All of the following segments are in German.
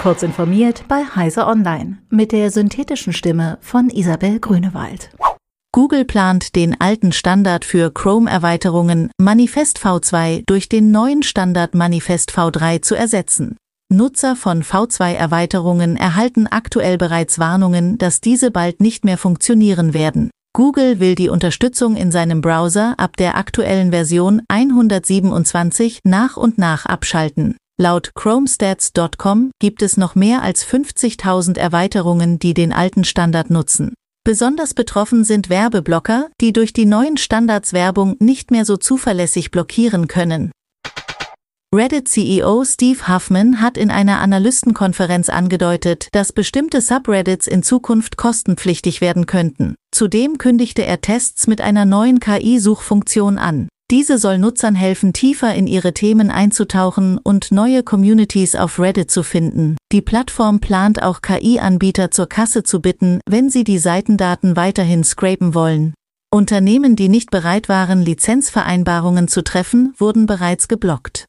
Kurz informiert bei Heise Online mit der synthetischen Stimme von Isabel Grünewald. Google plant den alten Standard für Chrome-Erweiterungen Manifest V2 durch den neuen Standard Manifest V3 zu ersetzen. Nutzer von V2-Erweiterungen erhalten aktuell bereits Warnungen, dass diese bald nicht mehr funktionieren werden. Google will die Unterstützung in seinem Browser ab der aktuellen Version 127 nach und nach abschalten. Laut chromestats.com gibt es noch mehr als 50.000 Erweiterungen, die den alten Standard nutzen. Besonders betroffen sind Werbeblocker, die durch die neuen Standards Werbung nicht mehr so zuverlässig blockieren können. Reddit-CEO Steve Huffman hat in einer Analystenkonferenz angedeutet, dass bestimmte Subreddits in Zukunft kostenpflichtig werden könnten. Zudem kündigte er Tests mit einer neuen KI-Suchfunktion an. Diese soll Nutzern helfen, tiefer in ihre Themen einzutauchen und neue Communities auf Reddit zu finden. Die Plattform plant auch KI-Anbieter zur Kasse zu bitten, wenn sie die Seitendaten weiterhin scrapen wollen. Unternehmen, die nicht bereit waren, Lizenzvereinbarungen zu treffen, wurden bereits geblockt.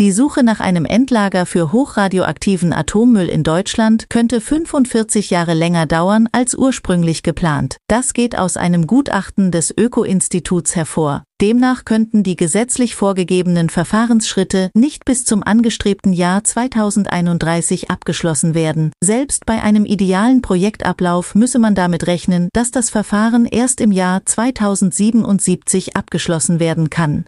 Die Suche nach einem Endlager für hochradioaktiven Atommüll in Deutschland könnte 45 Jahre länger dauern als ursprünglich geplant. Das geht aus einem Gutachten des Öko-Instituts hervor. Demnach könnten die gesetzlich vorgegebenen Verfahrensschritte nicht bis zum angestrebten Jahr 2031 abgeschlossen werden. Selbst bei einem idealen Projektablauf müsse man damit rechnen, dass das Verfahren erst im Jahr 2077 abgeschlossen werden kann.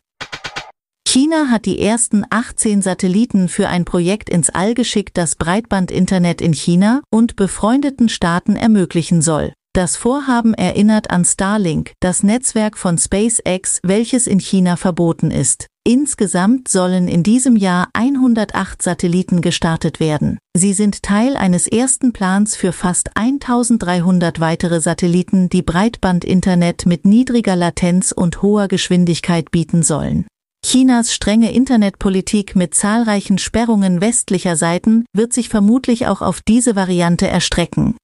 China hat die ersten 18 Satelliten für ein Projekt ins All geschickt, das Breitbandinternet in China und befreundeten Staaten ermöglichen soll. Das Vorhaben erinnert an Starlink, das Netzwerk von SpaceX, welches in China verboten ist. Insgesamt sollen in diesem Jahr 108 Satelliten gestartet werden. Sie sind Teil eines ersten Plans für fast 1300 weitere Satelliten, die Breitbandinternet mit niedriger Latenz und hoher Geschwindigkeit bieten sollen. Chinas strenge Internetpolitik mit zahlreichen Sperrungen westlicher Seiten wird sich vermutlich auch auf diese Variante erstrecken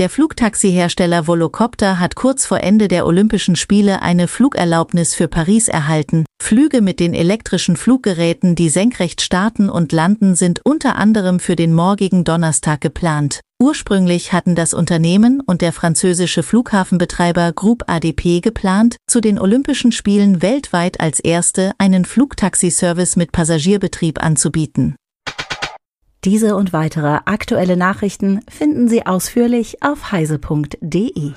der Flugtaxihersteller Volocopter hat kurz vor Ende der Olympischen Spiele eine Flugerlaubnis für Paris erhalten. Flüge mit den elektrischen Fluggeräten, die senkrecht starten und landen, sind unter anderem für den morgigen Donnerstag geplant. Ursprünglich hatten das Unternehmen und der französische Flughafenbetreiber Group ADP geplant, zu den Olympischen Spielen weltweit als erste einen Flugtaxiservice mit Passagierbetrieb anzubieten. Diese und weitere aktuelle Nachrichten finden Sie ausführlich auf heise.de.